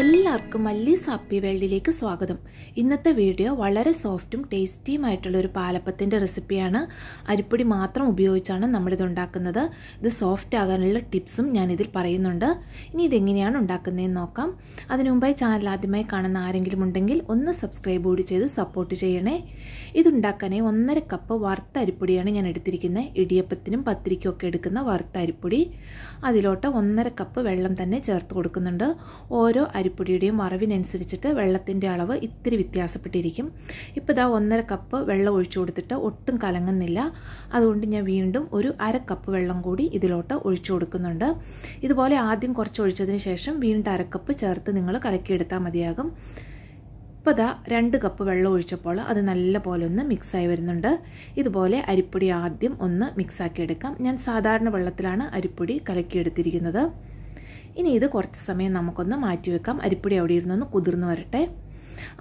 എല്ലാവർക്കും മല്ലീസ് ഹാപ്പി വേൾഡിലേക്ക് സ്വാഗതം ഇന്നത്തെ വീഡിയോ വളരെ സോഫ്റ്റും ടേസ്റ്റിയുമായിട്ടുള്ള ഒരു പാലപ്പത്തിൻ്റെ റെസിപ്പിയാണ് അരിപ്പൊടി മാത്രം ഉപയോഗിച്ചാണ് നമ്മളിത് ഉണ്ടാക്കുന്നത് ഇത് സോഫ്റ്റ് ആകാനുള്ള ടിപ്സും ഞാനിതിൽ പറയുന്നുണ്ട് ഇനി ഇതെങ്ങനെയാണ് ഉണ്ടാക്കുന്നതെന്ന് നോക്കാം അതിനു മുമ്പായി ചാനൽ ആദ്യമായി കാണുന്ന ആരെങ്കിലും ഉണ്ടെങ്കിൽ ഒന്ന് സബ്സ്ക്രൈബ് കൂടി ചെയ്ത് സപ്പോർട്ട് ചെയ്യണേ ഇതുണ്ടാക്കാനേ ഒന്നര കപ്പ് വറുത്ത അരിപ്പൊടിയാണ് ഞാൻ എടുത്തിരിക്കുന്നത് ഇടിയപ്പത്തിനും പത്തിരിക്കും ഒക്കെ എടുക്കുന്ന വറുത്ത അരിപ്പൊടി അതിലോട്ട് ഒന്നര കപ്പ് വെള്ളം തന്നെ ചേർത്ത് കൊടുക്കുന്നുണ്ട് ഓരോ അരിപ്പൊടിയുടെയും മറവിനനുസരിച്ചിട്ട് വെള്ളത്തിൻ്റെ അളവ് ഇത്തിരി വ്യത്യാസപ്പെട്ടിരിക്കും ഇപ്പോൾ ഇതാ ഒന്നര കപ്പ് വെള്ളം ഒഴിച്ചു കൊടുത്തിട്ട് ഒട്ടും കലങ്ങുന്നില്ല അതുകൊണ്ട് ഞാൻ വീണ്ടും ഒരു അര കപ്പ് വെള്ളം കൂടി ഇതിലോട്ട് ഒഴിച്ചു കൊടുക്കുന്നുണ്ട് ഇതുപോലെ ആദ്യം കുറച്ച് ഒഴിച്ചതിന് ശേഷം വീണ്ടും അരക്കപ്പ് കപ്പ് ചേർത്ത് നിങ്ങൾ കലക്കിയെടുത്താൽ മതിയാകും ഇപ്പോൾ ഇതാ രണ്ട് കപ്പ് വെള്ളം ഒഴിച്ചപ്പോൾ അത് നല്ല പോലെ ഒന്ന് മിക്സായി വരുന്നുണ്ട് ഇതുപോലെ അരിപ്പൊടി ആദ്യം ഒന്ന് മിക്സാക്കിയെടുക്കാം ഞാൻ സാധാരണ വെള്ളത്തിലാണ് അരിപ്പൊടി കലക്കിയെടുത്തിരിക്കുന്നത് ഇനി ഇത് കുറച്ച് സമയം നമുക്കൊന്ന് മാറ്റി വെക്കാം അരിപ്പൊടി അവിടെ ഇരുന്നൊന്ന് കുതിർന്ന് വരട്ടെ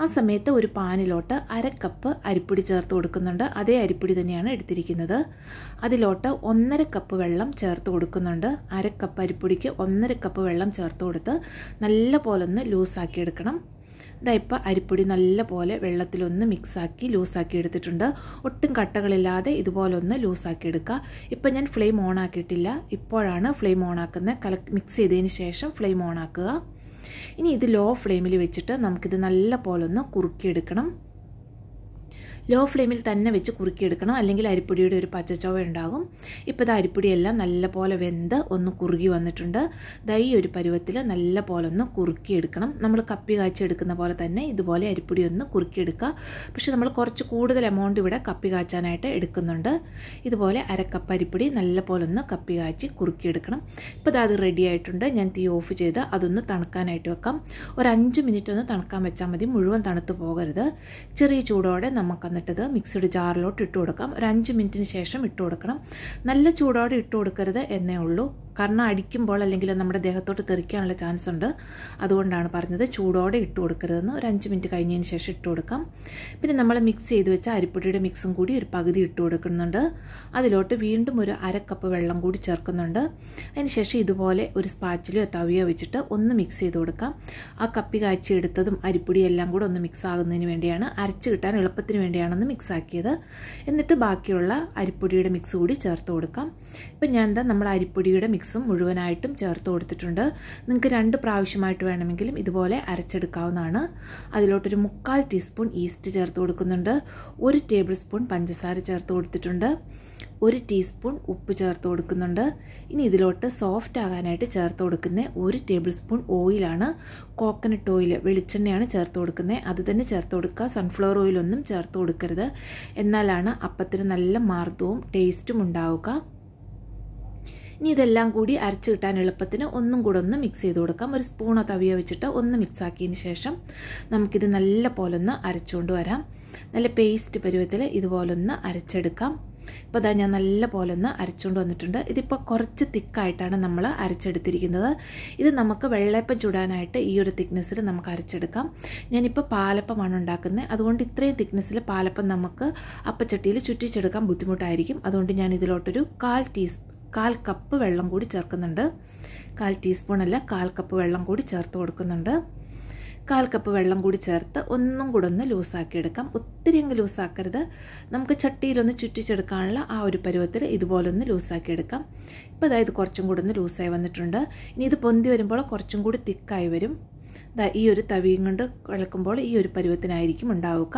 ആ സമയത്ത് ഒരു പാനിലോട്ട് അര കപ്പ് അരിപ്പൊടി ചേർത്ത് കൊടുക്കുന്നുണ്ട് അതേ അരിപ്പൊടി തന്നെയാണ് എടുത്തിരിക്കുന്നത് അതിലോട്ട് ഒന്നര കപ്പ് വെള്ളം ചേർത്ത് കൊടുക്കുന്നുണ്ട് അര കപ്പ് അരിപ്പൊടിക്ക് ഒന്നര കപ്പ് വെള്ളം ചേർത്ത് കൊടുത്ത് നല്ല പോലൊന്ന് ഒന്ന് ലൂസാക്കി എടുക്കണം ഇതാ ഇപ്പോൾ അരിപ്പൊടി നല്ലപോലെ വെള്ളത്തിലൊന്ന് മിക്സാക്കി ലൂസാക്കി എടുത്തിട്ടുണ്ട് ഒട്ടും കട്ടകളില്ലാതെ ഇതുപോലൊന്ന് ലൂസാക്കി എടുക്കുക ഇപ്പം ഞാൻ ഫ്ലെയിം ഓൺ ആക്കിയിട്ടില്ല ഇപ്പോഴാണ് ഫ്ലെയിം ഓൺ ആക്കുന്നത് കല മിക്സ് ചെയ്തതിന് ശേഷം ഫ്ലെയിം ഓൺ ആക്കുക ഇനി ഇത് ലോ ഫ്ലെയിമിൽ വെച്ചിട്ട് നമുക്കിത് നല്ല പോലൊന്ന് കുറുക്കിയെടുക്കണം ലോ ഫ്ലെയിമിൽ തന്നെ വെച്ച് കുറുക്കിയെടുക്കണം അല്ലെങ്കിൽ അരിപ്പൊടിയുടെ ഒരു പച്ചച്ചോവ ഉണ്ടാകും ഇപ്പോൾ ഇത് അരിപ്പൊടിയെല്ലാം നല്ല പോലെ വെന്ത് ഒന്ന് കുറുകി വന്നിട്ടുണ്ട് ദൈ ഒരു പരുവത്തിൽ നല്ല പോലെ ഒന്ന് കുറുക്കിയെടുക്കണം നമ്മൾ കപ്പി കാച്ചെടുക്കുന്ന പോലെ തന്നെ ഇതുപോലെ അരിപ്പൊടി ഒന്ന് കുറുക്കിയെടുക്കുക പക്ഷേ നമ്മൾ കുറച്ച് കൂടുതൽ എമൗണ്ട് ഇവിടെ കപ്പി കാച്ചാനായിട്ട് എടുക്കുന്നുണ്ട് ഇതുപോലെ അരക്കപ്പ് അരിപ്പൊടി നല്ല പോലെ ഒന്ന് കപ്പി കാച്ചി കുറുക്കിയെടുക്കണം ഇപ്പോൾ അത് റെഡി ആയിട്ടുണ്ട് ഞാൻ തീ ഓഫ് ചെയ്ത് അതൊന്ന് തണുക്കാനായിട്ട് വെക്കാം ഒരു അഞ്ച് മിനിറ്റ് ഒന്ന് തണുക്കാൻ വെച്ചാൽ മതി മുഴുവൻ തണുത്ത് പോകരുത് ചെറിയ ചൂടോടെ നമുക്ക് വന്നിട്ടത് മിക്സിഡ് ജാറിലോട്ട് ഇട്ട് കൊടുക്കാം ഒരു അഞ്ച് മിനിറ്റിന് ശേഷം ഇട്ട് കൊടുക്കണം നല്ല ചൂടോടെ ഇട്ട് കൊടുക്കരുത് എന്നേ ഉള്ളൂ കാരണം അടിക്കുമ്പോൾ അല്ലെങ്കിൽ നമ്മുടെ ദേഹത്തോട്ട് തെറിക്കാനുള്ള ചാൻസ് ഉണ്ട് അതുകൊണ്ടാണ് പറഞ്ഞത് ചൂടോടെ ഇട്ട് കൊടുക്കരുതെന്ന് ഒരു അഞ്ച് മിനിറ്റ് കഴിഞ്ഞതിന് ശേഷം ഇട്ട് കൊടുക്കാം പിന്നെ നമ്മൾ മിക്സ് ചെയ്ത് വെച്ച അരിപ്പൊടിയുടെ മിക്സും കൂടി ഒരു പകുതി ഇട്ട് കൊടുക്കുന്നുണ്ട് അതിലോട്ട് വീണ്ടും ഒരു അരക്കപ്പ് വെള്ളം കൂടി ചേർക്കുന്നുണ്ട് അതിനുശേഷം ഇതുപോലെ ഒരു സ്പാച്ചിലോ തവിയോ വെച്ചിട്ട് ഒന്ന് മിക്സ് ചെയ്ത് കൊടുക്കാം ആ കപ്പി കാച്ചി എടുത്തതും അരിപ്പൊടിയും എല്ലാം കൂടെ ഒന്ന് മിക്സ് ആകുന്നതിന് വേണ്ടിയാണ് അരച്ച് കിട്ടാൻ എളുപ്പത്തിന് ഒന്ന് മിക്സ് ആക്കിയത് എന്നിട്ട് ബാക്കിയുള്ള അരിപ്പൊടിയുടെ മിക്സ് കൂടി ചേർത്ത് കൊടുക്കാം ഇപ്പം ഞാൻ എന്താ നമ്മൾ അരിപ്പൊടിയുടെ മിക്സും മുഴുവനായിട്ടും ചേർത്ത് കൊടുത്തിട്ടുണ്ട് നിങ്ങൾക്ക് രണ്ട് പ്രാവശ്യമായിട്ട് വേണമെങ്കിലും ഇതുപോലെ അരച്ചെടുക്കാവുന്നതാണ് അതിലോട്ടൊരു മുക്കാൽ ടീസ്പൂൺ ഈസ്റ്റ് ചേർത്ത് കൊടുക്കുന്നുണ്ട് ഒരു ടേബിൾ സ്പൂൺ പഞ്ചസാര ചേർത്ത് കൊടുത്തിട്ടുണ്ട് ഒരു ടീസ്പൂൺ ഉപ്പ് ചേർത്ത് കൊടുക്കുന്നുണ്ട് ഇനി ഇതിലോട്ട് സോഫ്റ്റ് ആകാനായിട്ട് ചേർത്ത് കൊടുക്കുന്ന ഒരു ടേബിൾ സ്പൂൺ ഓയിലാണ് കോക്കനട്ട് ഓയിൽ വെളിച്ചെണ്ണയാണ് ചേർത്ത് കൊടുക്കുന്നത് അത് തന്നെ ചേർത്ത് കൊടുക്കുക സൺഫ്ലവർ ഓയിലൊന്നും ചേർത്ത് കൊടുക്കരുത് എന്നാലാണ് അപ്പത്തിന് നല്ല മാർദ്ദവും ടേസ്റ്റും ഉണ്ടാവുക ഇനി ഇതെല്ലാം കൂടി അരച്ച് കിട്ടാൻ എളുപ്പത്തിന് ഒന്നും കൂടെ ഒന്ന് മിക്സ് ചെയ്ത് കൊടുക്കാം ഒരു സ്പൂണോ തവിയോ വെച്ചിട്ട് ഒന്ന് മിക്സ് ആക്കിയതിന് ശേഷം നമുക്കിത് നല്ല പോലെ ഒന്ന് അരച്ചുകൊണ്ട് വരാം നല്ല പേസ്റ്റ് പരുവത്തിൽ ഇതുപോലൊന്ന് അരച്ചെടുക്കാം ഇപ്പോൾ അതാ ഞാൻ നല്ല പോലെ ഒന്ന് അരച്ചുകൊണ്ട് വന്നിട്ടുണ്ട് ഇതിപ്പോൾ കുറച്ച് തിക്കായിട്ടാണ് നമ്മൾ അരച്ചെടുത്തിരിക്കുന്നത് ഇത് നമുക്ക് വെള്ളയപ്പം ചുടാനായിട്ട് ഈ ഒരു തിക്നെസ്സിൽ നമുക്ക് അരച്ചെടുക്കാം ഞാനിപ്പോൾ പാലപ്പമാണ് ഉണ്ടാക്കുന്നത് അതുകൊണ്ട് ഇത്രയും തിക്നെസ്സിൽ പാലപ്പം നമുക്ക് അപ്പച്ചട്ടിയിൽ ചുറ്റിച്ചെടുക്കാൻ ബുദ്ധിമുട്ടായിരിക്കും അതുകൊണ്ട് ഞാൻ ഇതിലോട്ടൊരു കാൽ ടീസ്പൂൺ കാൽ കപ്പ് വെള്ളം കൂടി ചേർക്കുന്നുണ്ട് കാൽ അല്ല കാൽ കപ്പ് വെള്ളം കൂടി ചേർത്ത് കൊടുക്കുന്നുണ്ട് കാൽ കപ്പ് വെള്ളം കൂടി ചേർത്ത് ഒന്നും കൂടെ ഒന്ന് ലൂസാക്കി എടുക്കാം ഒത്തിരി അങ്ങ് ലൂസാക്കരുത് നമുക്ക് ചട്ടിയിലൊന്ന് ചുറ്റിച്ചെടുക്കാനുള്ള ആ ഒരു പരുവത്തിൽ ഒന്ന് ലൂസാക്കി എടുക്കാം ഇപ്പോൾ അതായത് കുറച്ചും കൂടെ ഒന്ന് ലൂസായി വന്നിട്ടുണ്ട് ഇനി ഇത് പൊന്തി വരുമ്പോൾ കുറച്ചും കൂടി തിക്കായി വരും ഈ ഒരു തവിയും കൊണ്ട് ഇളക്കുമ്പോൾ ഈ ഒരു പരുവത്തിനായിരിക്കും ഉണ്ടാവുക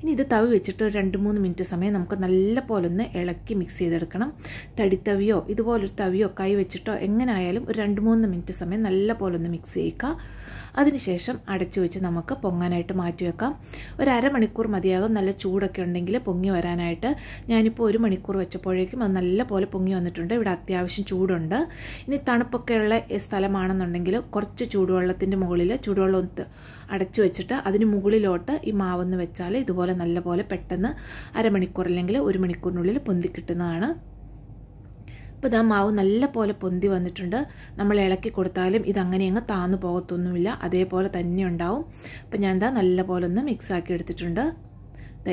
ഇനി ഇത് തവി വെച്ചിട്ട് ഒരു രണ്ട് മൂന്ന് മിനിറ്റ് സമയം നമുക്ക് നല്ല പോലെ ഒന്ന് ഇളക്കി മിക്സ് ചെയ്തെടുക്കണം തടിത്തവിയോ ഇതുപോലൊരു തവിയോ കൈ വെച്ചിട്ടോ എങ്ങനെ ആയാലും ഒരു രണ്ട് മൂന്ന് മിനിറ്റ് സമയം നല്ല പോലെ ഒന്ന് മിക്സ് ചെയ്യുക അതിനുശേഷം അടച്ചു വെച്ച് നമുക്ക് പൊങ്ങാനായിട്ട് മാറ്റി വെക്കാം ഒരു അരമണിക്കൂർ മതിയാകും നല്ല ചൂടൊക്കെ ഉണ്ടെങ്കിൽ പൊങ്ങി വരാനായിട്ട് ഞാനിപ്പോൾ ഒരു മണിക്കൂർ വെച്ചപ്പോഴേക്കും അത് നല്ല പോലെ പൊങ്ങി വന്നിട്ടുണ്ട് ഇവിടെ അത്യാവശ്യം ചൂടുണ്ട് ഇനി തണുപ്പൊക്കെയുള്ള സ്ഥലമാണെന്നുണ്ടെങ്കിൽ കുറച്ച് ചൂടുവെള്ളത്തിൻ്റെ മുകളിൽ ചൂടുവെള്ളം ഒന്ന് അടച്ചു വെച്ചിട്ട് അതിന് മുകളിലോട്ട് ഈ മാവെന്ന് വെച്ചാൽ ഇതുപോലെ നല്ലപോലെ പെട്ടെന്ന് അരമണിക്കൂർ അല്ലെങ്കിൽ ഒരു മണിക്കൂറിനുള്ളിൽ പൊന്തി കിട്ടുന്നതാണ് അപ്പോൾ ഇതാ മാവ് നല്ല പോലെ പൊന്തി വന്നിട്ടുണ്ട് നമ്മൾ ഇളക്കി കൊടുത്താലും ഇതങ്ങനെ അങ്ങ് താന്നു പോകത്തൊന്നുമില്ല അതേപോലെ തന്നെ ഉണ്ടാവും അപ്പോൾ ഞാൻ എന്താ നല്ല പോലെ ഒന്ന് മിക്സാക്കി എടുത്തിട്ടുണ്ട്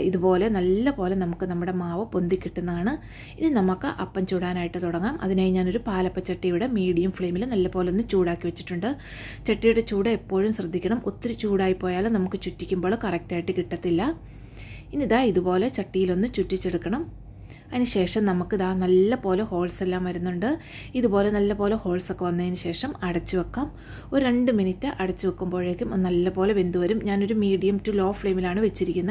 ഇതുപോലെ നല്ല പോലെ നമുക്ക് നമ്മുടെ മാവ് പൊന്തി കിട്ടുന്നതാണ് ഇനി നമുക്ക് അപ്പം ചൂടാനായിട്ട് തുടങ്ങാം അതിനായി ഞാനൊരു പാലപ്പച്ചട്ടിയുടെ മീഡിയം ഫ്ലെയിമിൽ നല്ല പോലെ ഒന്ന് ചൂടാക്കി വെച്ചിട്ടുണ്ട് ചട്ടിയുടെ ചൂട് എപ്പോഴും ശ്രദ്ധിക്കണം ഒത്തിരി ചൂടായി പോയാൽ നമുക്ക് ചുറ്റിക്കുമ്പോൾ കറക്റ്റായിട്ട് കിട്ടത്തില്ല ഇതാ ഇതുപോലെ ചട്ടിയിലൊന്ന് ചുറ്റിച്ചെടുക്കണം അതിനുശേഷം നമുക്ക് ഇതാ നല്ല പോലെ ഹോൾസ് എല്ലാം വരുന്നുണ്ട് ഇതുപോലെ നല്ല പോലെ ഒക്കെ വന്നതിന് ശേഷം അടച്ചു വെക്കാം ഒരു രണ്ട് മിനിറ്റ് അടച്ചു വെക്കുമ്പോഴേക്കും നല്ല പോലെ വെന്തു വരും ഞാനൊരു മീഡിയം ടു ലോ ഫ്ലെയിമിലാണ് വെച്ചിരിക്കുന്നത്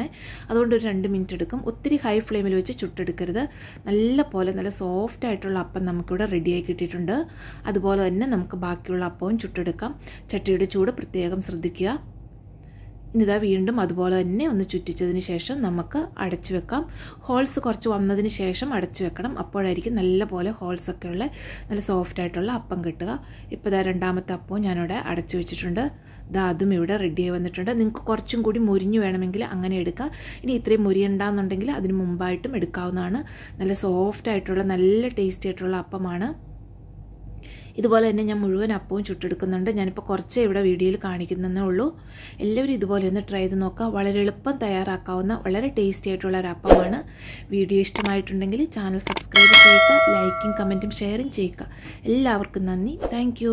അതുകൊണ്ട് ഒരു രണ്ട് മിനിറ്റ് എടുക്കും ഒത്തിരി ഹൈ ഫ്ലെയിമിൽ വെച്ച് ചുട്ടെടുക്കരുത് നല്ല പോലെ നല്ല സോഫ്റ്റ് ആയിട്ടുള്ള അപ്പം നമുക്കിവിടെ റെഡിയായി കിട്ടിയിട്ടുണ്ട് അതുപോലെ തന്നെ നമുക്ക് ബാക്കിയുള്ള അപ്പവും ചുട്ടെടുക്കാം ചട്ടിയുടെ ചൂട് പ്രത്യേകം ശ്രദ്ധിക്കുക ഇതാ വീണ്ടും അതുപോലെ തന്നെ ഒന്ന് ചുറ്റിച്ചതിന് ശേഷം നമുക്ക് അടച്ചു വെക്കാം ഹോൾസ് കുറച്ച് വന്നതിന് ശേഷം അടച്ചു വെക്കണം അപ്പോഴായിരിക്കും നല്ല പോലെ ഹോൾസൊക്കെ ഉള്ള നല്ല സോഫ്റ്റ് ആയിട്ടുള്ള അപ്പം കിട്ടുക ഇപ്പോൾ ഇതാ രണ്ടാമത്തെ അപ്പവും ഞാനിവിടെ അടച്ചു വെച്ചിട്ടുണ്ട് ഇതാ അതും ഇവിടെ റെഡിയായി വന്നിട്ടുണ്ട് നിങ്ങൾക്ക് കുറച്ചും കൂടി മുരിഞ്ഞു വേണമെങ്കിൽ അങ്ങനെ എടുക്കാം ഇനി ഇത്രയും മുരിയണ്ടെന്നുണ്ടെങ്കിൽ അതിന് മുമ്പായിട്ടും എടുക്കാവുന്നതാണ് നല്ല സോഫ്റ്റ് ആയിട്ടുള്ള നല്ല ടേസ്റ്റി ആയിട്ടുള്ള അപ്പമാണ് ഇതുപോലെ തന്നെ ഞാൻ മുഴുവൻ അപ്പവും ചുട്ടെടുക്കുന്നുണ്ട് ഞാനിപ്പോൾ കുറച്ചേ ഇവിടെ വീഡിയോയിൽ കാണിക്കുന്നതേ ഉള്ളൂ എല്ലാവരും ഇതുപോലെ ഒന്ന് ട്രൈ ചെയ്ത് നോക്കുക വളരെ എളുപ്പം തയ്യാറാക്കാവുന്ന വളരെ ടേസ്റ്റി ആയിട്ടുള്ള ഒരു അപ്പമാണ് വീഡിയോ ഇഷ്ടമായിട്ടുണ്ടെങ്കിൽ ചാനൽ സബ്സ്ക്രൈബ് ചെയ്യുക ലൈക്കും കമൻറ്റും ഷെയറും ചെയ്യുക എല്ലാവർക്കും നന്ദി താങ്ക്